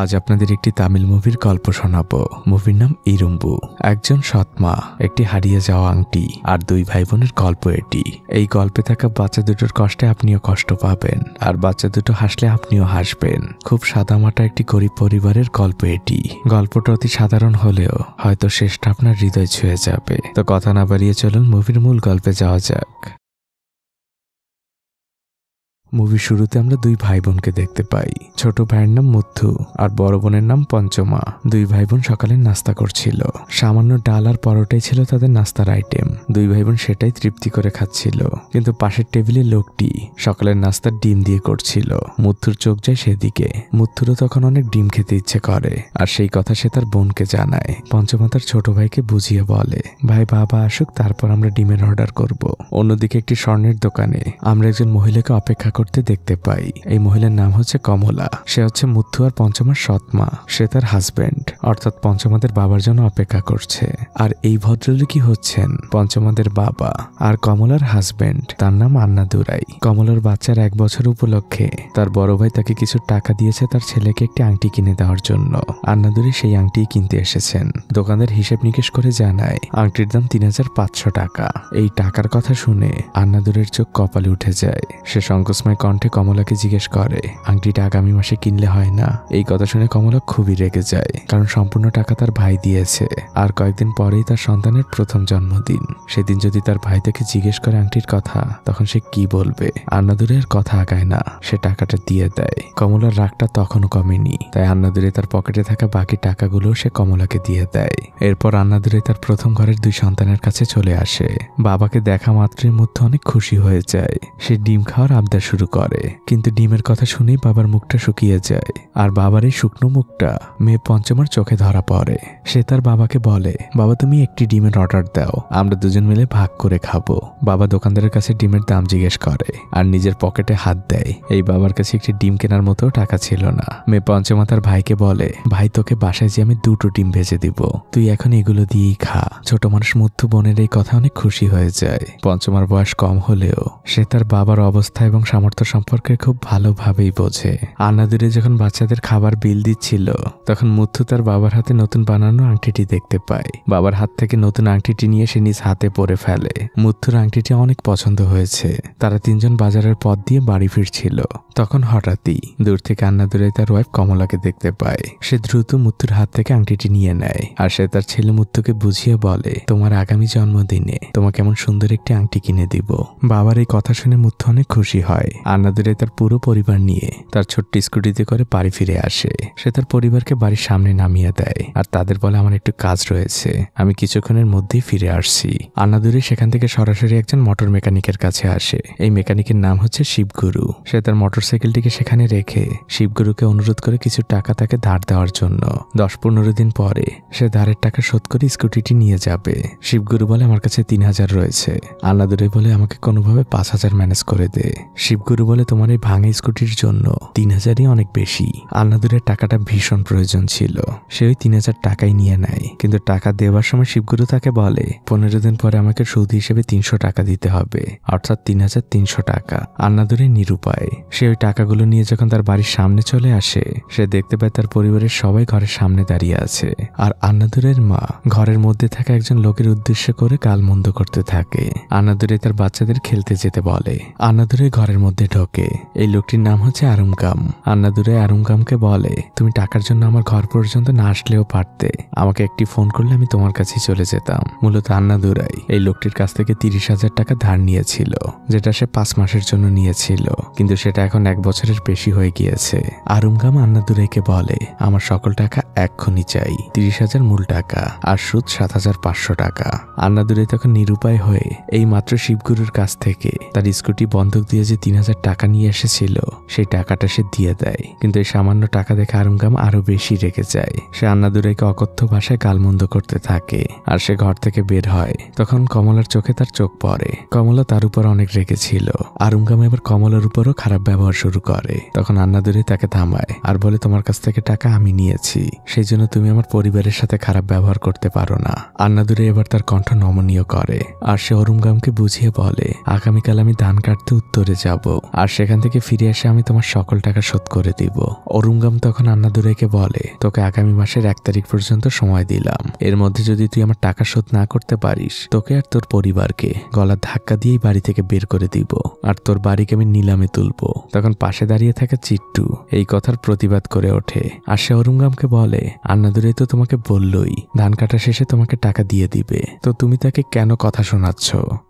আজ আপনাদের একটি তামিল মুভির গল্প শোনাব মুভির নাম ইরুম্বু একজন সৎমা একটি হারিয়ে যাওয়া আংটি আর দুই ভাই বোনের গল্প এটি এই গল্পে থাকা বাচ্চা দুটোর কষ্টে আপনিও কষ্ট পাবেন আর বাচ্চা দুটো হাসলে আপনিও হাসবেন খুব সাদামাটা একটি গরিব পরিবারের গল্প এটি গল্পটা অতি সাধারণ হলেও হয়তো শেষটা আপনার হৃদয় ছুঁয়ে যাবে তো কথা না বাড়িয়ে চলুন মুভির মূল গল্পে যাওয়া যাক মুভির শুরুতে আমরা দুই ভাই বোনকে দেখতে পাই ছোট ভাইয়ের নাম মধ্যু আর বড় বোনের নাম পঞ্চমা দুই ভাই বোন সকালে নাস্তা করছিল সামান্য ডাল আর পরোটাই ছিল তাদের নাস্তার আইটেম দুই ভাই বোন সেটাই তৃপ্তি করে খাচ্ছিল কিন্তু পাশের টেবিলে লোকটি সকালের নাস্তার ডিম দিয়ে করছিল মুথুর চোখ যায় সেদিকে মুথুরও তখন অনেক ডিম খেতে ইচ্ছে করে আর সেই কথা সে তার বোনকে জানায় পঞ্চমা তার ছোট ভাইকে বুঝিয়ে বলে ভাই বাবা আসুক তারপর আমরা ডিমের অর্ডার করব অন্যদিকে একটি স্বর্ণের দোকানে আমরা একজন মহিলাকে অপেক্ষা করতে দেখতে পাই এই মহিলার নাম হচ্ছে কমলা সে হচ্ছে মুথু আর পঞ্চমার সৎমা সে তার হাজবেন্ড অর্থাৎ পঞ্চমাদের বাবার জন্য অপেক্ষা করছে আর এই ভদ্রলোকই হচ্ছেন পঞ্চমাদের বাবা আর কমলার হাজবেন্ড তার নাম আন্না দুরাই কমলার বাচ্চার এক বছর উপলক্ষে তার বড় ভাই তাকে কিছু টাকা দিয়েছে তার ছেলেকে একটি আংটি কিনে দেওয়ার জন্য আন্না দুরাই সেই আংটি কিনতে এসেছেন দোকানের হিসেব নিকেশ করে জানায় আংটির দাম তিন টাকা এই টাকার কথা শুনে আন্নাদুরের চোখ কপালে উঠে যায় সে সংকোচ সময় কণ্ঠে কমলাকে জিজ্ঞেস করে আংটিটা আগামী মাসে কিনলে হয় না এই কথা শুনে কমলা খুবই রেগে যায় কারণ সম্পূর্ণ টাকা তার ভাই দিয়েছে আর কয়েকদিন পরেই তার সন্তানের প্রথম জন্মদিন সেদিন যদি তার ভাই তাকে জিজ্ঞেস করে আংটির কথা তখন সে কি বলবে আন্নাদুরের কথা আগায় না সে টাকাটা দিয়ে দেয় কমলার রাগটা তখনও কমেনি তাই আন্নাদুরে তার পকেটে থাকা বাকি টাকাগুলো সে কমলাকে দিয়ে দেয় এরপর আন্নাদুরে তার প্রথম ঘরের দুই সন্তানের কাছে চলে আসে বাবাকে দেখা মাত্রের মধ্যে অনেক খুশি হয়ে যায় সে ডিম খাওয়ার আবদার শুরু শুরু করে কিন্তু ডিমের কথা শুনেই বাবার মুখটা শুকিয়ে যায় আর বাবার এই শুকনো মুখটা মেয়ে পঞ্চমার চোখে ধরা পড়ে সে তার বাবাকে বলে বাবা তুমি একটি ডিমের অর্ডার দাও আমরা দুজন মিলে ভাগ করে খাবো বাবা দোকানদারের কাছে ডিমের দাম জিজ্ঞেস করে আর নিজের পকেটে হাত দেয় এই বাবার কাছে একটি ডিম কেনার মতো টাকা ছিল না মেয়ে পঞ্চমা তার ভাইকে বলে ভাই তোকে বাসায় যে আমি দুটো ডিম ভেজে দিব তুই এখন এগুলো দিয়েই খা ছোট মানুষ মুথু বোনের এই কথা অনেক খুশি হয়ে যায় পঞ্চমার বয়স কম হলেও সে তার বাবার অবস্থা এবং সামর্থ্য সামর্থ্য সম্পর্কে খুব ভালোভাবেই বোঝে আন্নাদুরে যখন বাচ্চাদের খাবার বিল দিচ্ছিল তখন মুথু তার বাবার হাতে নতুন বানানো আংটিটি দেখতে পায় বাবার হাত থেকে নতুন আংটিটি নিয়ে সে নিজ হাতে পরে ফেলে মুথুর আংটিটি অনেক পছন্দ হয়েছে তারা তিনজন বাজারের পথ দিয়ে বাড়ি ফিরছিল তখন হঠাৎই দূর থেকে আন্নাদুরাই তার ওয়াইফ কমলাকে দেখতে পায় সে দ্রুত মুথুর হাত থেকে আংটিটি নিয়ে নেয় আর সে তার ছেলে মুথুকে বুঝিয়ে বলে তোমার আগামী জন্মদিনে তোমাকে এমন সুন্দর একটি আংটি কিনে দিব বাবার এই কথা শুনে মুথু অনেক খুশি হয় আন্নাদুরে তার পুরো পরিবার নিয়ে তার ছোট্ট স্কুটিতে করে বাড়ি ফিরে আসে সে তার পরিবারকে বাড়ির সামনে নামিয়ে দেয় আর তাদের বলে আমার একটু কাজ রয়েছে আমি কিছুক্ষণের মধ্যেই ফিরে আসছি আন্নাদুরে সেখান থেকে সরাসরি একজন মোটর মেকানিকের কাছে আসে এই মেকানিকের নাম হচ্ছে শিবগুরু সে তার মোটরসাইকেলটিকে সেখানে রেখে শিবগুরুকে অনুরোধ করে কিছু টাকা তাকে ধার দেওয়ার জন্য দশ পনেরো দিন পরে সে ধারের টাকা শোধ করে স্কুটিটি নিয়ে যাবে শিবগুরু বলে আমার কাছে তিন হাজার রয়েছে আন্নাদুরে বলে আমাকে কোনোভাবে পাঁচ হাজার ম্যানেজ করে দে শিবগুরু গুরু বলে তোমার এই ভাঙা স্কুটির জন্য তিন হাজারই অনেক বেশি আন্নাদুরের টাকাটা ভীষণ প্রয়োজন ছিল সে ওই তিন হাজার টাকাই নিয়ে নেয় কিন্তু টাকা দেওয়ার সময় শিবগুরু তাকে বলে পনেরো দিন পরে আমাকে সুদ হিসেবে তিনশো টাকা দিতে হবে অর্থাৎ তিন হাজার তিনশো টাকা আন্নাদুরের নিরুপায় সে ওই টাকাগুলো নিয়ে যখন তার বাড়ির সামনে চলে আসে সে দেখতে পায় তার পরিবারের সবাই ঘরের সামনে দাঁড়িয়ে আছে আর আন্নাদুরের মা ঘরের মধ্যে থাকা একজন লোকের উদ্দেশ্য করে কালমন্দ করতে থাকে আন্নাদুরে তার বাচ্চাদের খেলতে যেতে বলে আন্নাদুরে ঘরের মধ্যে ঢোকে এই লোকটির নাম হচ্ছে আরুমকাম আন্না দূরে আরুমকামকে বলে তুমি টাকার জন্য আমার ঘর পর্যন্ত না আসলেও পারতে আমাকে একটি ফোন করলে আমি তোমার কাছে চলে যেতাম মূলত আন্না দূরাই এই লোকটির কাছ থেকে তিরিশ হাজার টাকা ধার নিয়েছিল যেটা সে পাঁচ মাসের জন্য নিয়েছিল কিন্তু সেটা এখন এক বছরের বেশি হয়ে গিয়েছে আরুমকাম আন্না দূরাইকে বলে আমার সকল টাকা এক্ষুনি চাই তিরিশ হাজার মূল টাকা আর সুদ সাত হাজার পাঁচশো টাকা আন্না দূরাই তখন নিরুপায় হয়ে এই মাত্র শিবগুরুর কাছ থেকে তার স্কুটি বন্ধক দিয়ে যে তিন হাজার টাকা নিয়ে এসেছিল সেই টাকাটা সে দিয়ে দেয় কিন্তু এই সামান্য টাকা দেখে আরুমগাম আরো বেশি রেগে যায় সে আন্নাদুরাইকে অকথ্য ভাষায় গালমন্দ করতে থাকে আর সে ঘর থেকে বের হয় তখন কমলার চোখে তার চোখ পড়ে কমলা তার উপর অনেক ছিল আরুমগাম এবার কমলার উপরও খারাপ ব্যবহার শুরু করে তখন আন্নাদুরাই তাকে থামায় আর বলে তোমার কাছ থেকে টাকা আমি নিয়েছি সেই জন্য তুমি আমার পরিবারের সাথে খারাপ ব্যবহার করতে পারো না আন্নাদুরে এবার তার কণ্ঠ নমনীয় করে আর সে অরুমগামকে বুঝিয়ে বলে আগামীকাল আমি ধান কাটতে উত্তরে যাব আর সেখান থেকে ফিরে এসে আমি তোমার সকল টাকা শোধ করে দিব অরুঙ্গাম তখন আন্নাদুরাইকে বলে তোকে আগামী মাসের এক তারিখ পর্যন্ত সময় দিলাম এর মধ্যে যদি তুই আমার টাকা শোধ না করতে পারিস তোকে আর তোর পরিবারকে গলা ধাক্কা দিয়েই বাড়ি থেকে বের করে দিব আর তোর বাড়িকে আমি নিলামে তুলব তখন পাশে দাঁড়িয়ে থাকা চিট্টু এই কথার প্রতিবাদ করে ওঠে আর সে অরুঙ্গামকে বলে আন্নাদুরাই তো তোমাকে বললই ধান কাটা শেষে তোমাকে টাকা দিয়ে দিবে তো তুমি তাকে কেন কথা শোনাচ্ছ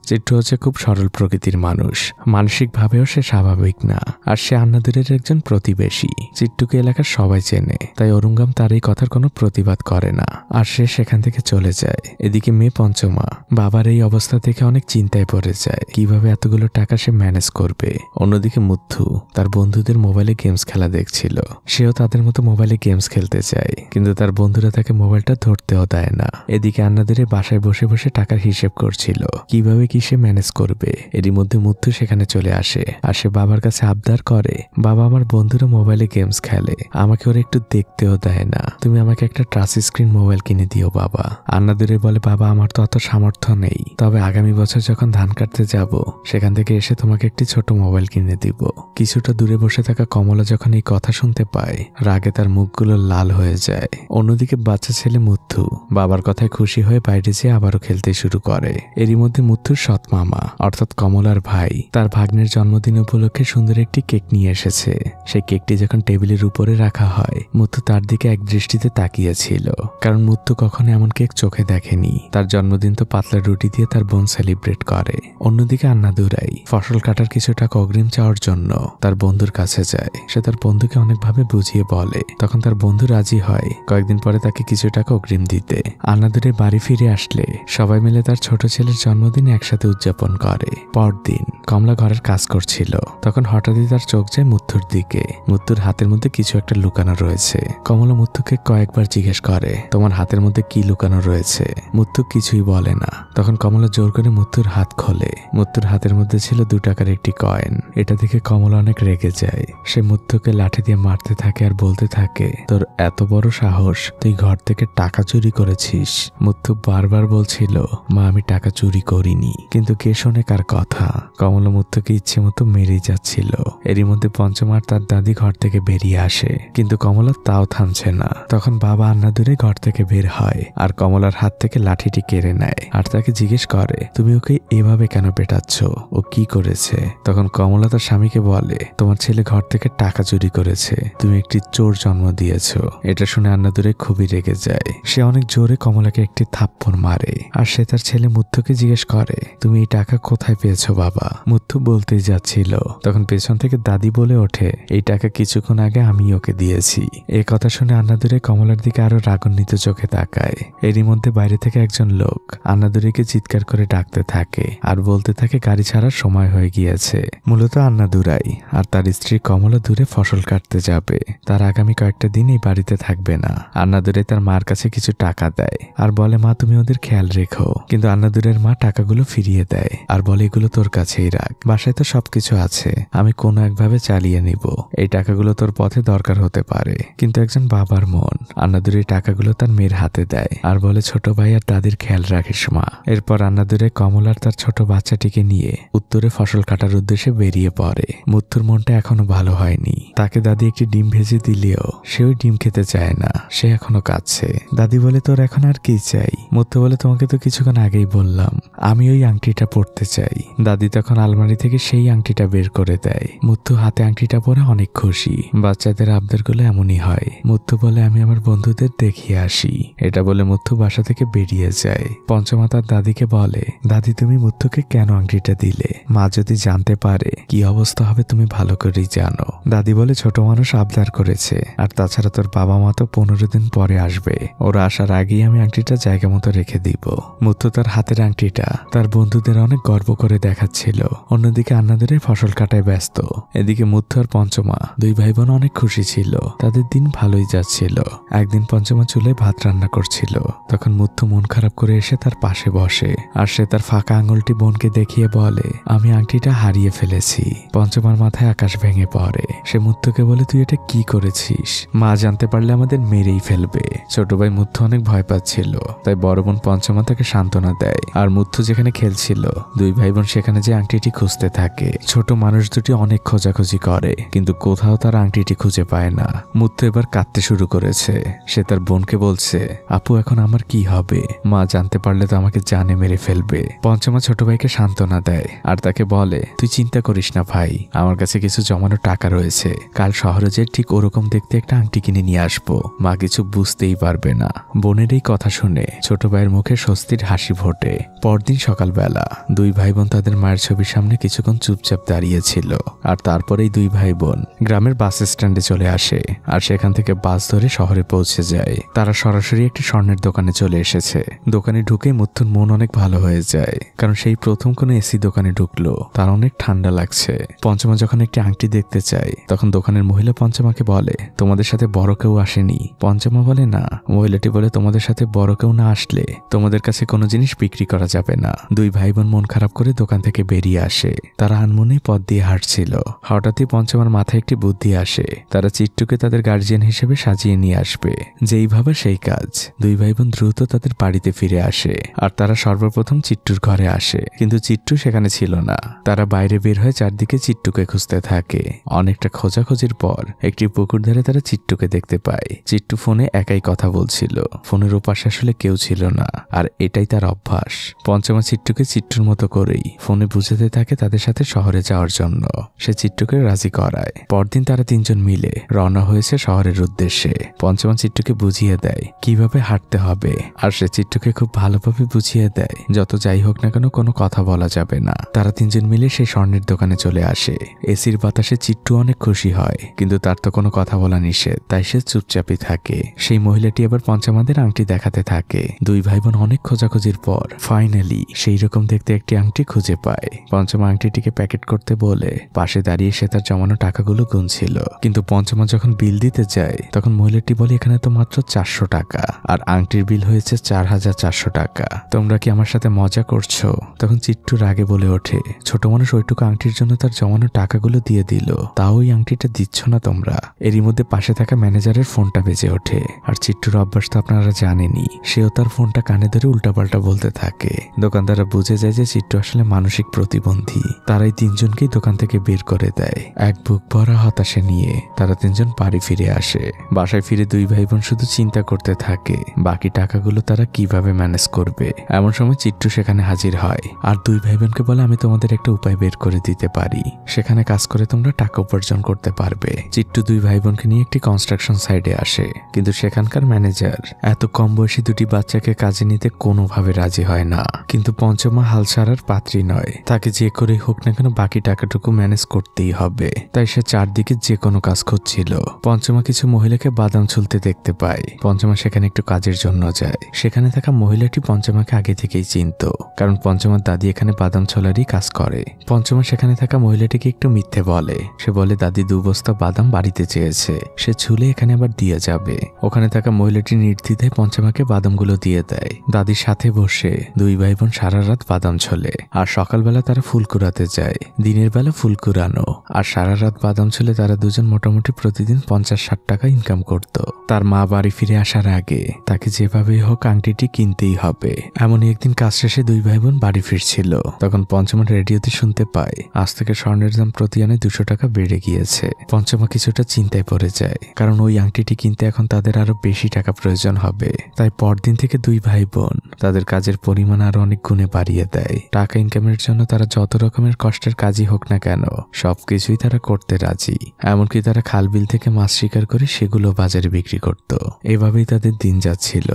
চিট্টু হচ্ছে খুব সরল প্রকৃতির মানুষ মানসিকভাবেও সে স্বাভাবিক না আর সে আন্নাদুরের একজন প্রতিবেশী চিট্টুকে এলাকার সবাই চেনে তাই অরুঙ্গাম তার এই কথার কোনো প্রতিবাদ করে না আর সে সেখান থেকে চলে যায় এদিকে মেয়ে পঞ্চমা বাবার এই অবস্থা থেকে অনেক চিন্তায় পড়ে যায় কিভাবে এতগুলো টাকা সে ম্যানেজ করবে অন্যদিকে মুথু তার বন্ধুদের মোবাইলে গেমস খেলা দেখছিল সেও তাদের মতো মোবাইলে গেমস খেলতে চায় কিন্তু তার বন্ধুরা তাকে মোবাইলটা ধরতেও দেয় না এদিকে আন্নাদুরে বাসায় বসে বসে টাকার হিসেব করছিল কিভাবে কি সে ম্যানেজ করবে এরই মধ্যে মুথু সেখানে চলে আসে আর সে বাবার কাছে আবদার করে বাবা আমার বন্ধুরা মোবাইলে গেমস খেলে আমাকে ওরা একটু দেখতেও দেয় না তুমি আমাকে একটা টাচ স্ক্রিন মোবাইল কিনে দিও বাবা আন্না দূরে বলে বাবা আমার তো অত সামর্থ্য নেই তবে আগামী বছর যখন ধান কাটতে যাব সেখান থেকে এসে তোমাকে একটি ছোট মোবাইল কিনে দিব কিছুটা দূরে বসে থাকা কমলা যখন এই কথা শুনতে পায় রাগে তার মুখগুলো লাল হয়ে যায় অন্যদিকে বাচ্চা ছেলে মুথু বাবার কথায় খুশি হয়ে বাইরে যেয়ে আবারও খেলতে শুরু করে এরই মধ্যে মুথুর সৎ মামা অর্থাৎ কমলার ভাই তার ভাগ্নের জন্মদিন জন্মদিন উপলক্ষে সুন্দর একটি কেক নিয়ে এসেছে সেই কেকটি যখন টেবিলের উপরে রাখা হয় মুত্তু তার দিকে এক দৃষ্টিতে তাকিয়েছিল কারণ মুত্তু কখনো এমন কেক চোখে দেখেনি তার জন্মদিন তো পাতলা রুটি দিয়ে তার বোন সেলিব্রেট করে অন্যদিকে আন্নাদুরাই ফসল কাটার কিছু টাকা অগ্রিম চাওয়ার জন্য তার বন্ধুর কাছে যায় সে তার বন্ধুকে অনেকভাবে বুঝিয়ে বলে তখন তার বন্ধু রাজি হয় কয়েকদিন পরে তাকে কিছু টাকা অগ্রিম দিতে আন্নাদুরে বাড়ি ফিরে আসলে সবাই মিলে তার ছোট ছেলের জন্মদিন একসাথে উদযাপন করে পরদিন কমলা ঘরের কাজ করছে ছিল তখন হঠাৎই তার চোখ যায় মুথুর দিকে মুথুর হাতের মধ্যে কিছু একটা লুকানো রয়েছে কমলা মুথুকে কয়েকবার জিজ্ঞেস করে তোমার হাতের মধ্যে কি লুকানো রয়েছে মুথু কিছুই বলে না তখন কমলা জোর করে মুত্তুর হাত খোলে মুত্তুর হাতের মধ্যে ছিল দু টাকার একটি কয়েন এটা দেখে কমলা অনেক রেগে যায় সে মুত্তুকে লাঠি দিয়ে মারতে থাকে আর বলতে থাকে তোর এত বড় সাহস তুই ঘর থেকে টাকা চুরি করেছিস মুথু বারবার বলছিল মা আমি টাকা চুরি করিনি কিন্তু কে শোনে কার কথা কমলা মুত্তুকে ইচ্ছে মতো মেরেই যাচ্ছিল এরই মধ্যে পঞ্চম আর তার দাদি ঘর থেকে বেরিয়ে আসে কিন্তু কমলা তাও থামছে না তখন বাবা আন্না দূরে ঘর থেকে বের হয় আর কমলার হাত থেকে লাঠিটি কেড়ে নেয় আর তাকে জিজ্ঞেস করে তুমি ওকে এভাবে কেন পেটাচ্ছ ও কি করেছে তখন কমলা তার স্বামীকে বলে তোমার ছেলে ঘর থেকে টাকা চুরি করেছে তুমি একটি চোর জন্ম দিয়েছ এটা শুনে আন্না দূরে খুবই রেগে যায় সে অনেক জোরে কমলাকে একটি থাপ্পড় মারে আর সে তার ছেলে মুথুকে জিজ্ঞেস করে তুমি এই টাকা কোথায় পেয়েছো বাবা মুথু বলতেই যাচ্ছে ছিল তখন পেছন থেকে দাদি বলে ওঠে এই টাকা কিছুক্ষণ আগে আমি ওকে দিয়েছি এ কথা শুনে আন্নাদুরে কমলার দিকে আরো রাগান্বিত চোখে তাকায় এরই মধ্যে বাইরে থেকে একজন লোক আন্নাদুরিকে চিৎকার করে ডাকতে থাকে আর বলতে থাকে গাড়ি ছাড়ার সময় হয়ে গিয়েছে মূলত আন্নাদুরাই আর তার স্ত্রী কমলা দূরে ফসল কাটতে যাবে তার আগামী কয়েকটা দিন এই বাড়িতে থাকবে না আন্নাদুরে তার মার কাছে কিছু টাকা দেয় আর বলে মা তুমি ওদের খেয়াল রেখো কিন্তু আন্নাদুরের মা টাকাগুলো ফিরিয়ে দেয় আর বলে এগুলো তোর কাছেই রাখ বাসায় তো সবকিছু কিছু আছে আমি কোনো একভাবে চালিয়ে নিব এই টাকাগুলো তোর পথে দরকার হতে পারে কিন্তু একজন বাবার মন আন্নাদুর এই টাকাগুলো তার মেয়ের হাতে দেয় আর বলে ছোট ভাই আর দাদির খেয়াল রাখিস মা এরপর আন্নাদুরে কমলার তার ছোট বাচ্চাটিকে নিয়ে উত্তরে ফসল কাটার উদ্দেশ্যে বেরিয়ে পড়ে মুথুর মনটা এখনো ভালো হয়নি তাকে দাদি একটি ডিম ভেজে দিলেও সে ওই ডিম খেতে চায় না সে এখনো কাঁদছে দাদি বলে তোর এখন আর কি চাই মুথু বলে তোমাকে তো কিছুক্ষণ আগেই বললাম আমি ওই আংটিটা পড়তে চাই দাদি তখন আলমারি থেকে সেই আংটি আংটিটা বের করে দেয় মুত্তু হাতে আংটিটা পরে অনেক খুশি বাচ্চাদের আবদার গুলো এমনই হয় মুত্তু বলে আমি আমার বন্ধুদের দেখিয়ে আসি এটা বলে মুত্তু বাসা থেকে বেরিয়ে যায় পঞ্চমাতার দাদিকে বলে দাদি তুমি মুত্তুকে কেন আংটিটা দিলে মা যদি জানতে পারে কি অবস্থা হবে তুমি ভালো করেই জানো দাদি বলে ছোট মানুষ আবদার করেছে আর তাছাড়া তোর বাবা মা তো পনেরো দিন পরে আসবে ওরা আসার আগেই আমি আংটিটা জায়গা মতো রেখে দিব মুত্তু তার হাতের আংটিটা তার বন্ধুদের অনেক গর্ব করে দেখাচ্ছিল অন্যদিকে আন্নাদের করে ফসল কাটায় ব্যস্ত এদিকে মুগ্ধ আর পঞ্চমা দুই ভাই বোন অনেক খুশি ছিল তাদের দিন ভালোই যাচ্ছিল একদিন পঞ্চমা চুলে ভাত রান্না করছিল তখন মুথু মন খারাপ করে এসে তার পাশে বসে আর সে তার ফাঁকা আঙুলটি বোনকে দেখিয়ে বলে আমি আংটিটা হারিয়ে ফেলেছি পঞ্চমার মাথায় আকাশ ভেঙে পড়ে সে মুথুকে বলে তুই এটা কি করেছিস মা জানতে পারলে আমাদের মেরেই ফেলবে ছোট ভাই মুথু অনেক ভয় পাচ্ছিল তাই বড় বোন পঞ্চমা তাকে সান্ত্বনা দেয় আর মুথু যেখানে খেলছিল দুই ভাই বোন সেখানে যে আংটিটি খুঁজতে থাকে ছোট মানুষ দুটি অনেক খোঁজাখুঁজি করে কিন্তু কোথাও তার আংটিটি খুঁজে পায় না মুত্তু এবার কাঁদতে শুরু করেছে সে তার বোনকে বলছে আপু এখন আমার কি হবে মা জানতে পারলে তো আমাকে জানে মেরে ফেলবে পঞ্চমা ছোট ভাইকে সান্ত্বনা দেয় আর তাকে বলে তুই চিন্তা করিস না ভাই আমার কাছে কিছু জমানো টাকা রয়েছে কাল শহরে যে ঠিক ওরকম দেখতে একটা আংটি কিনে নিয়ে আসবো মা কিছু বুঝতেই পারবে না বোনের এই কথা শুনে ছোট ভাইয়ের মুখে স্বস্তির হাসি ফোটে পরদিন সকালবেলা দুই ভাই বোন তাদের মায়ের ছবির সামনে কিছুক্ষণ চুপচাপ চুপচাপ দাঁড়িয়েছিল আর তারপরেই দুই ভাই বোন গ্রামের বাস স্ট্যান্ডে চলে আসে আর সেখান থেকে বাস ধরে শহরে পৌঁছে যায় তারা সরাসরি একটি স্বর্ণের দোকানে চলে এসেছে দোকানে ঢুকে মুথুর মন অনেক ভালো হয়ে যায় কারণ সেই প্রথম কোনো এসি দোকানে ঢুকলো তার অনেক ঠান্ডা লাগছে পঞ্চমা যখন একটি আংটি দেখতে চায় তখন দোকানের মহিলা পঞ্চমাকে বলে তোমাদের সাথে বড় কেউ আসেনি পঞ্চমা বলে না মহিলাটি বলে তোমাদের সাথে বড় কেউ না আসলে তোমাদের কাছে কোনো জিনিস বিক্রি করা যাবে না দুই ভাই বোন মন খারাপ করে দোকান থেকে বেরিয়ে আসে তারা আনমন এমনই পথ দিয়ে হাঁটছিল হঠাৎই পঞ্চমার মাথায় একটি বুদ্ধি আসে তারা চিট্টুকে তাদের গার্জিয়ান হিসেবে সাজিয়ে নিয়ে আসবে যেইভাবে সেই কাজ দুই ভাই বোন দ্রুত তাদের বাড়িতে ফিরে আসে আর তারা সর্বপ্রথম চিট্টুর ঘরে আসে কিন্তু চিট্টু সেখানে ছিল না তারা বাইরে বের হয়ে চারদিকে চিট্টুকে খুঁজতে থাকে অনেকটা খোঁজাখোঁজির পর একটি পুকুর ধারে তারা চিট্টুকে দেখতে পায় চিট্টু ফোনে একাই কথা বলছিল ফোনের ওপাশে আসলে কেউ ছিল না আর এটাই তার অভ্যাস পঞ্চমা চিট্টুকে চিট্টুর মতো করেই ফোনে বুঝাতে থাকে তাদের সাথে শহরে শহরে যাওয়ার জন্য সে চিট্টুকে রাজি করায় পরদিন তারা তিনজন মিলে রওনা হয়েছে শহরের উদ্দেশ্যে পঞ্চমা চিট্টুকে বুঝিয়ে দেয় কিভাবে হাঁটতে হবে আর সে চিট্টুকে খুব ভালোভাবে বুঝিয়ে দেয় যত যাই হোক না কেন কোনো কথা বলা যাবে না তারা তিনজন মিলে সেই স্বর্ণের দোকানে চলে আসে এসির বাতাসে চিট্টু অনেক খুশি হয় কিন্তু তার তো কোনো কথা বলা নিষেধ তাই সে চুপচাপই থাকে সেই মহিলাটি আবার পঞ্চমাদের আংটি দেখাতে থাকে দুই ভাই বোন অনেক খোঁজাখুঁজির পর ফাইনালি সেই রকম দেখতে একটি আংটি খুঁজে পায় পঞ্চম আংটিটিকে প্যাকেট করতে বলে পাশে দাঁড়িয়ে সে তার জমানো টাকাগুলো গুনছিল কিন্তু পঞ্চমা যখন বিল দিতে যায় তখন মহিলাটি বলে এখানে তো মাত্র চারশো টাকা আর আংটির বিল হয়েছে চার হাজার চারশো টাকা তোমরা কি আমার সাথে মজা করছো তখন চিট্টু রাগে বলে ওঠে ছোট মানুষ ওইটুকু আংটির জন্য তার জমানো টাকাগুলো দিয়ে দিল তাও ওই আংটিটা দিচ্ছ না তোমরা এরই মধ্যে পাশে থাকা ম্যানেজারের ফোনটা বেজে ওঠে আর চিট্টুর অভ্যাস তো আপনারা জানেনি সেও তার ফোনটা কানে ধরে উল্টাপাল্টা বলতে থাকে দোকানদাররা বুঝে যায় যে চিট্টু আসলে মানসিক প্রতিবন্ধী তারাই তিনজনকেই দোকান থেকে বের করে দেয় এক বুক ভরা হতাশা নিয়ে তারা তিনজন বাড়ি ফিরে আসে বাসায় ফিরে দুই ভাই বোন শুধু চিন্তা করতে থাকে বাকি টাকাগুলো তারা কিভাবে ম্যানেজ করবে এমন সময় চিট্টু সেখানে হাজির হয় আর দুই ভাই বোনকে বলে আমি তোমাদের একটা উপায় বের করে দিতে পারি সেখানে কাজ করে তোমরা টাকা উপার্জন করতে পারবে চিট্টু দুই ভাই বোনকে নিয়ে একটি কনস্ট্রাকশন সাইডে আসে কিন্তু সেখানকার ম্যানেজার এত কম বয়সী দুটি বাচ্চাকে কাজে নিতে কোনোভাবে রাজি হয় না কিন্তু পঞ্চমা হাল ছাড়ার পাত্রী নয় তাকে যে করে হোক না কেন বাকি টাকাটুকু ম্যানেজ করতেই হবে তাই সে চারদিকে যে কোনো কাজ খুঁজছিল পঞ্চমা কিছু মহিলাকে বাদাম ছুলতে দেখতে পায় পঞ্চমা সেখানে একটু কাজের জন্য যায় সেখানে থাকা মহিলাটি পঞ্চমাকে আগে থেকেই চিনত কারণ পঞ্চমার দাদি এখানে বাদাম ছোলারই কাজ করে পঞ্চমা সেখানে থাকা মহিলাটিকে একটু মিথ্যে বলে সে বলে দাদি দু বস্তা বাদাম বাড়িতে চেয়েছে সে ছুলে এখানে আবার দিয়ে যাবে ওখানে থাকা মহিলাটি নির্দিধে পঞ্চমাকে বাদামগুলো দিয়ে দেয় দাদির সাথে বসে দুই ভাই বোন সারা রাত বাদাম ছোলে আর সকালবেলা তারা ফুল কুড়াতে যায় দিনের বেলা ফুল কুরানো আর সারা রাত বাদাম ছেলে তারা দুজন মোটামুটি প্রতিদিন পঞ্চাশ ষাট টাকা ইনকাম করত তার মা বাড়ি ফিরে আসার আগে তাকে যেভাবেই হোক আংটিটি কিনতেই হবে এমন একদিন কাজ শেষে দুই ভাই বোন বাড়ি ফিরছিল তখন পঞ্চমা রেডিওতে শুনতে পায় আজ থেকে স্বর্ণের দাম প্রতি আনে দুশো টাকা বেড়ে গিয়েছে পঞ্চমা কিছুটা চিন্তায় পড়ে যায় কারণ ওই আংটিটি কিনতে এখন তাদের আরো বেশি টাকা প্রয়োজন হবে তাই পরদিন থেকে দুই ভাই বোন তাদের কাজের পরিমাণ আরো অনেক গুণে বাড়িয়ে দেয় টাকা ইনকামের জন্য তারা যত রকমের কষ্টের কাজই হোক না কেন সবকিছুই তারা করতে রাজি এমনকি তারা খালবিল থেকে মাছ শিকার করে সেগুলো বাজারে বিক্রি করত এভাবেই তাদের দিন যাচ্ছিল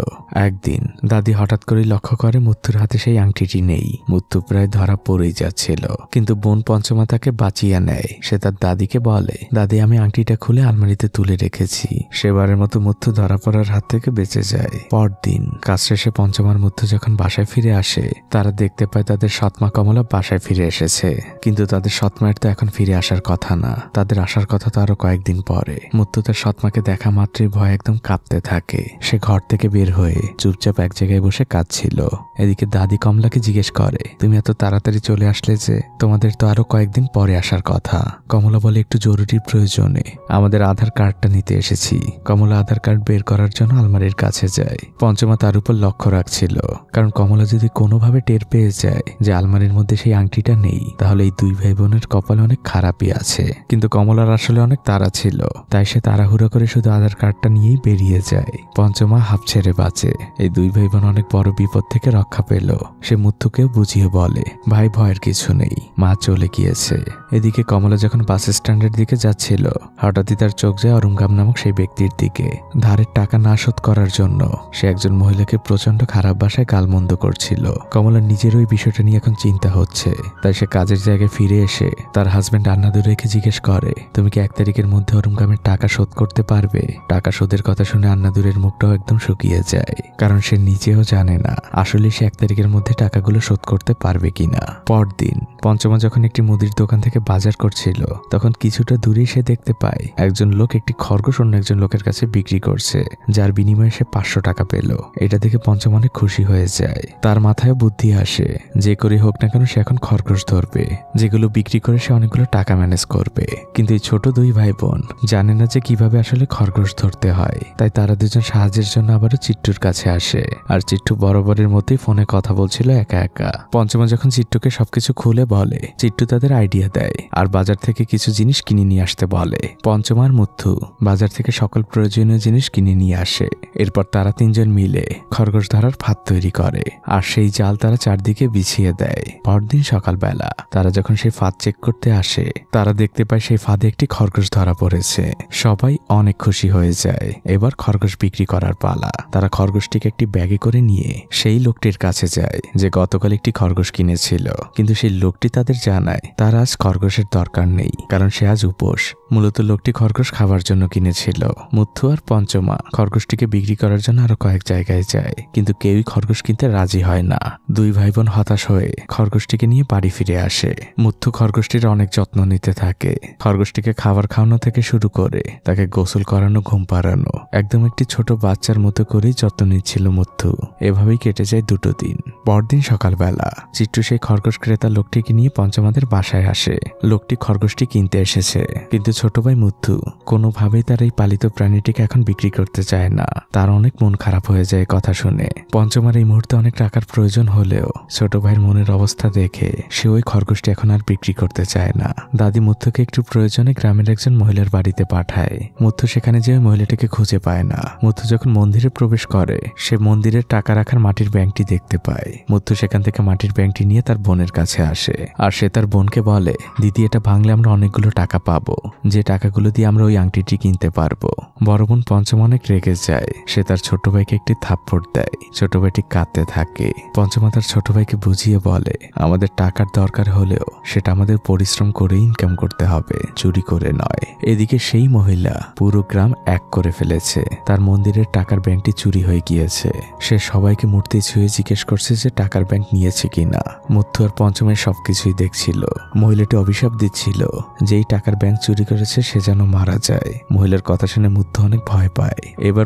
একদিন দাদি হঠাৎ করে লক্ষ্য করে মুথুর হাতে সেই আংটিটি নেই মুথু প্রায় ধরা পড়েই যাচ্ছিল কিন্তু বোন পঞ্চমা তাকে বাঁচিয়ে নেয় সে তার দাদিকে বলে দাদি আমি আংটিটা খুলে আলমারিতে তুলে রেখেছি সেবারের মতো মুথু ধরা পড়ার হাত থেকে বেঁচে যায় পরদিন কাজ শেষে পঞ্চমার মুথু যখন বাসায় ফিরে আসে তারা দেখতে পায় তাদের সৎমা কমলা বাসায় ফিরে এসেছে কিন্তু কিন্তু তাদের সৎমায়ের তো এখন ফিরে আসার কথা না তাদের আসার কথা তো আরো কয়েকদিন পরে মুত্তু তার সৎমাকে দেখা মাত্রই ভয় একদম কাঁপতে থাকে সে ঘর থেকে বের হয়ে চুপচাপ এক জায়গায় বসে কাঁদছিল এদিকে দাদি কমলাকে জিজ্ঞেস করে তুমি এত তাড়াতাড়ি চলে আসলে যে তোমাদের তো আরো কয়েকদিন পরে আসার কথা কমলা বলে একটু জরুরি প্রয়োজনে আমাদের আধার কার্ডটা নিতে এসেছি কমলা আধার কার্ড বের করার জন্য আলমারির কাছে যায় পঞ্চমা তার উপর লক্ষ্য রাখছিল কারণ কমলা যদি কোনোভাবে টের পেয়ে যায় যে আলমারির মধ্যে সেই আংটিটা নেই তাহলে এই দুই ভাই বোনের কপালে অনেক খারাপই আছে কিন্তু কমলার আসলে অনেক তাড়া ছিল তাই সে তাড়াহুড়ো করে শুধু আধার কার্ডটা নিয়েই বেরিয়ে যায় পঞ্চমা হাফ ছেড়ে বাঁচে এই দুই ভাই বোন অনেক বড় বিপদ থেকে রক্ষা পেল সে মুথুকেও বুঝিয়ে বলে ভাই ভয়ের কিছু নেই মা চলে গিয়েছে এদিকে কমলা যখন বাস স্ট্যান্ডের দিকে যাচ্ছিল হঠাৎই তার চোখ যায় অরুঙ্গাম নামক সেই ব্যক্তির দিকে ধারের টাকা না শোধ করার জন্য সে একজন মহিলাকে প্রচন্ড খারাপ বাসায় গালমন্দ করছিল কমলা নিজের ওই বিষয়টা নিয়ে এখন চিন্তা হচ্ছে তাই সে কাজের জায়গায় ফিরে এসে তার হাজব্যান্ড আন্নাদুরাইকে জিজ্ঞেস করে তুমি কি এক তারিখের মধ্যে অরুমগামের টাকা শোধ করতে পারবে টাকা শোধের কথা শুনে আন্নাদুরের মুখটাও একদম শুকিয়ে যায় কারণ সে নিজেও জানে না আসলে সে এক তারিখের মধ্যে টাকাগুলো শোধ করতে পারবে কিনা পরদিন পঞ্চমা যখন একটি মুদির দোকান থেকে বাজার করছিল তখন কিছুটা দূরে সে দেখতে পায় একজন লোক একটি খরগোশ অন্য একজন লোকের কাছে বিক্রি করছে যার বিনিময়ে সে পাঁচশো টাকা পেল এটা দেখে পঞ্চম অনেক খুশি হয়ে যায় তার মাথায় বুদ্ধি আসে যে করে হোক না কেন সে এখন খরগোশ ধরবে যেগুলো বিক্রি করে সে অনেকগুলো টাকা ম্যানেজ করবে কিন্তু এই ছোট দুই ভাই বোন জানে না যে কিভাবে আসলে খরগোশ ধরতে হয় তাই তারা দুজন সাহায্যের জন্য আবারও চিট্টুর কাছে আসে আর চিট্টু বরাবরের মতোই ফোনে কথা বলছিল একা একা পঞ্চমা যখন চিট্টুকে সবকিছু খুলে বলে চিট্টু তাদের আইডিয়া দেয় আর বাজার থেকে কিছু জিনিস কিনে নিয়ে আসতে বলে পঞ্চমার মুথু বাজার থেকে সকল প্রয়োজনীয় জিনিস কিনে নিয়ে আসে এরপর তারা তিনজন মিলে খরগোশ ধরার ফাঁদ তৈরি করে আর সেই জাল তারা চারদিকে বিছিয়ে দেয় পরদিন সকালবেলা তারা যখন সেই ফাঁদ চেক করতে আসে তারা দেখতে পায় সেই ফাঁদে একটি খরগোশ ধরা পড়েছে সবাই অনেক খুশি হয়ে যায় এবার খরগোশ বিক্রি করার পালা তারা খরগোশটিকে একটি ব্যাগে করে নিয়ে সেই লোকটির কাছে যায় যে গতকাল একটি খরগোশ কিনেছিল কিন্তু সেই লোকটি তাদের জানায় তার আজ খরগোশের দরকার নেই কারণ সে আজ উপোস মূলত লোকটি খরগোশ খাবার জন্য কিনেছিল মুথু আর পঞ্চমা খরগোশটিকে বিক্রি করার জন্য আরো কয়েক জায়গায় যায় কিন্তু কেউই খরগোশ কিনতে রাজি হয় না দুই ভাই বোন হতাশ হয়ে খরগোশটিকে নিয়ে বাড়ি ফিরে আসে মুথু খরগোশটির অনেক যত্ন নিতে থাকে খরগোশটিকে খাবার খাওয়ানো থেকে শুরু করে তাকে গোসল করানো ঘুম পাড়ানো একদম একটি ছোট বাচ্চার মতো করেই যত্ন নিচ্ছিল মুথু এভাবেই কেটে যায় দুটো দিন পরদিন সকালবেলা চিট্টু সেই খরগোশ ক্রেতা লোকটিকে নিয়ে পঞ্চমাদের বাসায় আসে লোকটি খরগোশটি কিনতে এসেছে কিন্তু ছোট ভাই মুথু কোনোভাবেই তার এই পালিত প্রাণীটিকে এখন বিক্রি করতে চায় না তার অনেক মন খারাপ হয়ে যায় কথা শুনে পঞ্চমার এই মুহূর্তে অনেক টাকার প্রয়োজন হলেও ছোট ভাইয়ের মনের অবস্থা দেখে সে ওই খরগোশটি এখন আর বিক্রি করতে চায় না দাদি মুথুকে একটু প্রয়োজনে গ্রামের একজন মহিলার বাড়িতে পাঠায় মুথু সেখানে যে মহিলাটিকে খুঁজে পায় না মুথু যখন মন্দিরে প্রবেশ করে সে মন্দিরের টাকা রাখার মাটির ব্যাংকটি দেখতে পায় মুথু সেখান থেকে মাটির ব্যাংকটি নিয়ে তার বোনের কাছে আসে আর সে তার বোনকে বলে দিদি এটা ভাঙলে আমরা অনেকগুলো টাকা পাবো যে টাকাগুলো দিয়ে আমরা ওই আংটিটি কিনতে পারবো বড় বোন পঞ্চম অনেক রেগে যায় সে তার ছোট ভাইকে একটি থাপ্পড় দেয় ছোট ভাইটি কাঁদতে থাকে পঞ্চমা তার ছোট ভাইকে বুঝিয়ে বলে আমাদের টাকার দরকার হলেও সেটা আমাদের পরিশ্রম করে ইনকাম করতে হবে চুরি করে নয় এদিকে সেই মহিলা পুরো গ্রাম এক করে ফেলেছে তার মন্দিরের টাকার ব্যাংকটি চুরি হয়ে গিয়েছে সে সবাইকে মূর্তি ছুঁয়ে জিজ্ঞেস করছে যে টাকার ব্যাংক নিয়েছে কিনা মুথু আর পঞ্চমের সবকিছুই দেখছিল মহিলাটি অভিশাপ দিচ্ছিল যেই টাকার ব্যাংক চুরি করেছে সে যেন মারা যায় মহিলার কথা শুনে মুগ্ধ অনেক ভয় পায় এবার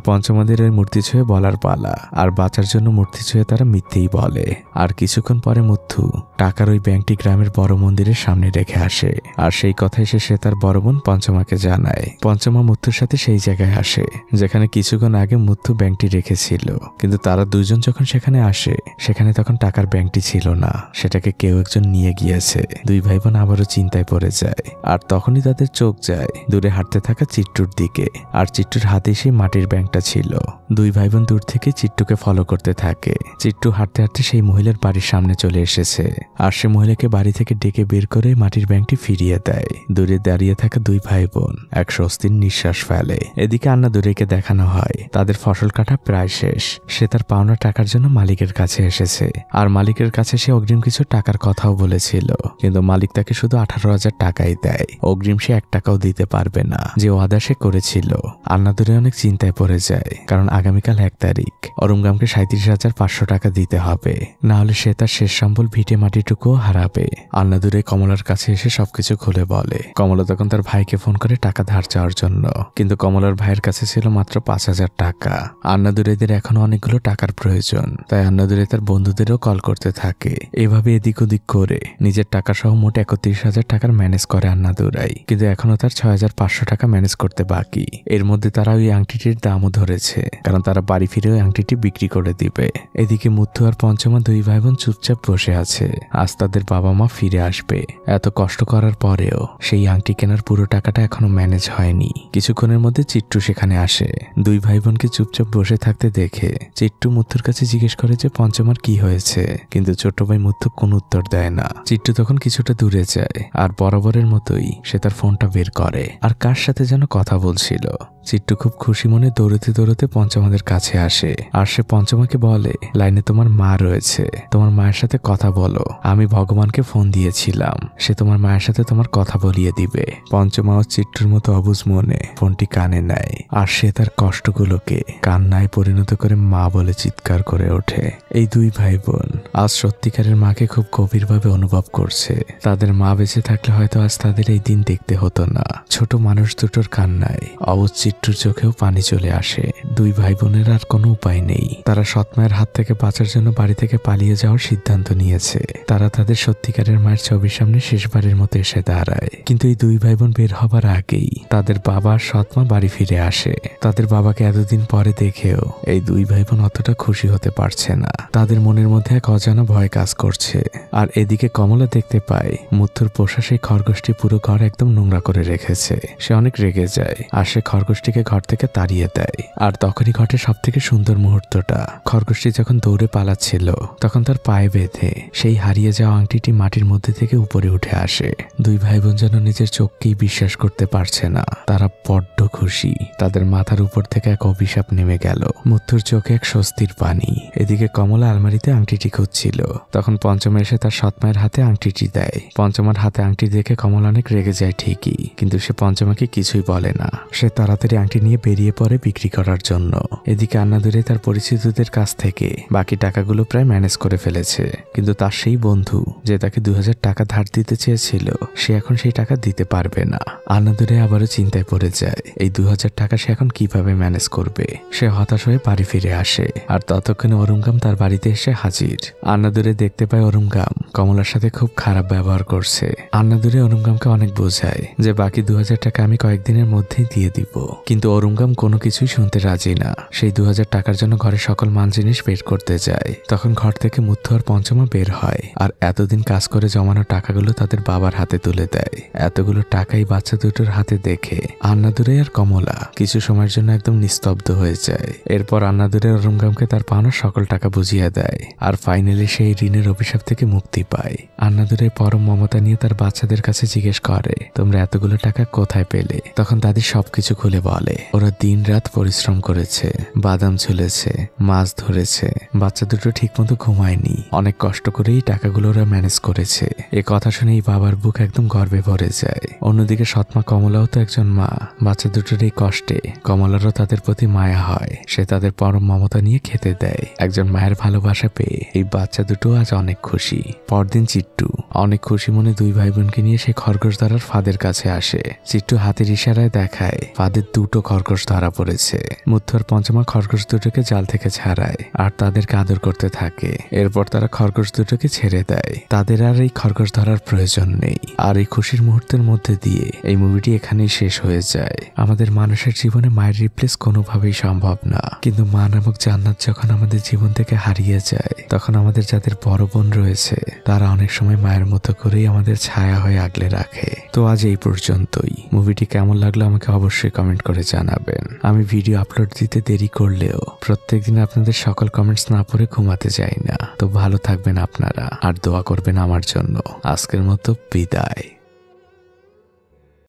ওই মূর্তি ছুঁয়ে বলার পালা আর বাঁচার জন্য মূর্তি ছুঁয়ে তারা মিথ্যেই বলে আর কিছুক্ষণ পরে মুথু টাকার ওই ব্যাংকটি গ্রামের বড় মন্দিরের সামনে রেখে আসে আর সেই কথা এসে সে তার বড় বোন পঞ্চমাকে জানায় পঞ্চমা মুথুর সাথে সেই জায়গায় আসে যেখানে কিছুক্ষণ আগে মুথু ব্যাংকটি রেখেছিল কিন্তু তারা দুজন যখন সেখানে আসে সেখানে তখন টাকার ব্যাংকটি ছিল না সেটাকে কেউ একজন নিয়ে গিয়েছে দুই ভাই বোন আবারও চিন্তায় পড়ে যায় আর তখনই তাদের চোখ চোখ যায় দূরে হাঁটতে থাকা চিট্টুর দিকে আর চিট্টুর হাতে সেই মাটির ব্যাংকটা ছিল দুই ভাই বোন দূর থেকে চিট্টুকে ফলো করতে থাকে চিট্টু হাঁটতে হাঁটতে সেই মহিলার বাড়ির সামনে চলে এসেছে আর সে মহিলাকে বাড়ি থেকে ডেকে বের করে মাটির ব্যাংকটি ফিরিয়ে দেয় দূরে দাঁড়িয়ে থাকা দুই ভাই বোন এক স্বস্তির নিঃশ্বাস ফেলে এদিকে আন্না দূরেকে দেখানো হয় তাদের ফসল কাটা প্রায় শেষ সে তার পাওনা টাকার জন্য মালিকের কাছে এসেছে আর মালিকের কাছে সে অগ্রিম কিছু টাকার কথাও বলেছিল কিন্তু মালিক তাকে শুধু আঠারো হাজার টাকাই দেয় অগ্রিম সে এক টাকা টাকাও দিতে পারবে না যে ওয়াদা সে করেছিল আন্নাদুরে অনেক চিন্তায় পড়ে যায় কারণ আগামীকাল এক তারিখ অরুমগামকে সাঁত্রিশ হাজার পাঁচশো টাকা দিতে হবে না হলে সে তার শেষ সম্বল ভিটে মাটিটুকুও হারাবে আন্নাদুরে কমলার কাছে এসে সবকিছু খুলে বলে কমলা তখন তার ভাইকে ফোন করে টাকা ধার চাওয়ার জন্য কিন্তু কমলার ভাইয়ের কাছে ছিল মাত্র পাঁচ হাজার টাকা আন্নাদুরেদের এখন অনেকগুলো টাকার প্রয়োজন তাই আন্নাদুরে তার বন্ধুদেরও কল করতে থাকে এভাবে এদিক ওদিক করে নিজের টাকা সহ মোট একত্রিশ হাজার টাকার ম্যানেজ করে আন্নাদুরাই কিন্তু এখনো তার ছয় হাজার পাঁচশো টাকা ম্যানেজ করতে বাকি এর মধ্যে তারা ওই আংটিটির দামও ধরেছে কারণ তারা বাড়ি ফিরে ওই আংটিটি বিক্রি করে দিবে এদিকে মুথু আর পঞ্চমা দুই ভাই বোন চুপচাপ বসে আছে আজ তাদের বাবা মা ফিরে আসবে এত কষ্ট করার পরেও সেই আংটি কেনার পুরো টাকাটা এখনো ম্যানেজ হয়নি কিছুক্ষণের মধ্যে চিট্টু সেখানে আসে দুই ভাই বোনকে চুপচাপ বসে থাকতে দেখে চিট্টু মুথুর কাছে জিজ্ঞেস করে যে পঞ্চমার কি হয়েছে কিন্তু ছোট ভাই মুথু কোনো উত্তর দেয় না চিট্টু তখন কিছুটা দূরে যায় আর বরাবরের মতোই সে তার ফোনটা বের করে আর কার সাথে যেন কথা বলছিল চিট্টু খুব খুশি মনে দৌড়তে দৌড়তে পঞ্চমাদের কাছে আসে আর সে পঞ্চমাকে বলে লাইনে তোমার মা রয়েছে তোমার মায়ের সাথে কথা বলো আমি ভগবানকে ফোন দিয়েছিলাম সে তোমার মায়ের সাথে তোমার কথা বলিয়ে দিবে পঞ্চমা ও চিট্টুর মতো অবুজ মনে ফোনটি কানে নেয় আর সে তার কষ্টগুলোকে কান্নায় পরিণত করে মা বলে চিৎকার করে ওঠে এই দুই ভাই বোন আজ সত্যিকারের মাকে খুব গভীরভাবে অনুভব করছে তাদের মা বেঁচে থাকলে হয়তো আজ তাদের এই দিন দেখতে হতো না ছোট মানুষ দুটোর কান্নায় অবচিত বিট্টুর চোখেও পানি চলে আসে দুই ভাই বোনের আর কোনো উপায় নেই তারা সৎমায়ের হাত থেকে বাঁচার জন্য বাড়ি থেকে পালিয়ে যাওয়ার সিদ্ধান্ত নিয়েছে তারা তাদের সত্যিকারের মায়ের ছবির সামনে শেষবারের মতো এসে দাঁড়ায় কিন্তু এই দুই ভাই বোন বের হবার আগেই তাদের বাবা আর সৎমা বাড়ি ফিরে আসে তাদের বাবাকে এতদিন পরে দেখেও এই দুই ভাই বোন অতটা খুশি হতে পারছে না তাদের মনের মধ্যে এক অজানা ভয় কাজ করছে আর এদিকে কমলা দেখতে পায় মুথুর পোষা সেই খরগোশটি পুরো ঘর একদম নোংরা করে রেখেছে সে অনেক রেগে যায় আর সে খরগোশটি খরগোশটিকে ঘর থেকে তাড়িয়ে দেয় আর তখনই ঘটে সব থেকে সুন্দর মুহূর্তটা খরগোশটি যখন দৌড়ে পালাচ্ছিল তখন তার পায়ে বেঁধে সেই হারিয়ে যাওয়া আংটিটি মাটির মধ্যে থেকে উপরে উঠে আসে দুই ভাই বোন যেন নিজের চোখকেই বিশ্বাস করতে পারছে না তারা বড্ড খুশি তাদের মাথার উপর থেকে এক অভিশাপ নেমে গেল মুথুর চোখে এক স্বস্তির পানি এদিকে কমলা আলমারিতে আংটিটি খুঁজছিল তখন পঞ্চম এসে তার সৎমায়ের হাতে আংটিটি দেয় পঞ্চমার হাতে আংটি দেখে কমলা অনেক রেগে যায় ঠিকই কিন্তু সে পঞ্চমাকে কিছুই বলে না সে তাড়াতাড়ি আংটি নিয়ে বেরিয়ে পড়ে বিক্রি করার জন্য এদিকে আন্নাদুরে তার পরিচিতদের কাছ থেকে বাকি টাকাগুলো প্রায় ম্যানেজ করে ফেলেছে কিন্তু তার সেই বন্ধু যে তাকে দু টাকা ধার দিতে চেয়েছিল সে এখন সেই টাকা দিতে পারবে না আন্নাদুরে আবারও চিন্তায় পড়ে যায় এই দু টাকা সে এখন কিভাবে ম্যানেজ করবে সে হতাশ হয়ে বাড়ি ফিরে আসে আর ততক্ষণে অরুমগাম তার বাড়িতে এসে হাজির আন্নাদুরে দেখতে পায় অরুমগাম কমলার সাথে খুব খারাপ ব্যবহার করছে আন্নাদুরে অরুমগামকে অনেক বোঝায় যে বাকি দু টাকা আমি কয়েকদিনের মধ্যেই দিয়ে দিব কিন্তু অরুঙ্গাম কোনো কিছুই শুনতে রাজি না সেই দু টাকার জন্য ঘরে সকল মান জিনিস বের করতে যায় তখন ঘর থেকে মুথু পঞ্চমা বের হয় আর এতদিন কাজ করে জমানো টাকাগুলো তাদের বাবার হাতে তুলে দেয় এতগুলো টাকাই বাচ্চা দুটোর হাতে দেখে আন্নাদুরে আর কমলা কিছু সময়ের জন্য একদম নিস্তব্ধ হয়ে যায় এরপর আন্নাদুরে অরুঙ্গামকে তার পাওনা সকল টাকা বুঝিয়ে দেয় আর ফাইনালি সেই ঋণের অভিশাপ থেকে মুক্তি পায় আন্নাদুরে পরম মমতা নিয়ে তার বাচ্চাদের কাছে জিজ্ঞেস করে তোমরা এতগুলো টাকা কোথায় পেলে তখন দাদি সবকিছু খুলে বলে ওরা দিন রাত পরিশ্রম করেছে বাদাম ছুলেছে মাছ ধরেছে বাচ্চা দুটো ঠিক মতো ঘুমায়নি অনেক কষ্ট করেই টাকাগুলো ওরা ম্যানেজ করেছে এ কথা শুনে এই বাবার বুক একদম গর্বে ভরে যায় অন্যদিকে সৎমা কমলাও তো একজন মা বাচ্চা দুটোর এই কষ্টে কমলারও তাদের প্রতি মায়া হয় সে তাদের পরম মমতা নিয়ে খেতে দেয় একজন মায়ের ভালোবাসা পেয়ে এই বাচ্চা দুটো আজ অনেক খুশি পরদিন চিট্টু অনেক খুশি মনে দুই ভাই বোনকে নিয়ে সে খরগোশ দ্বারার ফাদের কাছে আসে চিট্টু হাতের ইশারায় দেখায় ফাঁদের দুটো খরগোশ ধরা পড়েছে মুথুর পঞ্চমা খরগোশ দুটোকে জাল থেকে ছাড়ায় আর তাদেরকে আদর করতে থাকে এরপর তারা খরগোশ দুটোকে ছেড়ে দেয় তাদের আর এই খরগোশ ধরার প্রয়োজন নেই আর এই খুশির মুহূর্তের মধ্যে দিয়ে এই মুভিটি এখানেই শেষ হয়ে যায় আমাদের মানুষের জীবনে মায়ের রিপ্লেস কোনোভাবেই সম্ভব না কিন্তু মা নামক জান্নাত যখন আমাদের জীবন থেকে হারিয়ে যায় তখন আমাদের যাদের বড় বোন রয়েছে তারা অনেক সময় মায়ের মতো করেই আমাদের ছায়া হয়ে আগলে রাখে তো আজ এই পর্যন্তই মুভিটি কেমন লাগলো আমাকে অবশ্যই কমেন্ট করে জানাবেন আমি ভিডিও আপলোড দিতে দেরি করলেও প্রত্যেকদিন আপনাদের সকল কমেন্টস না পড়ে ঘুমাতে যাই না তো ভালো থাকবেন আপনারা আর দোয়া করবেন আমার জন্য আজকের মতো বিদায়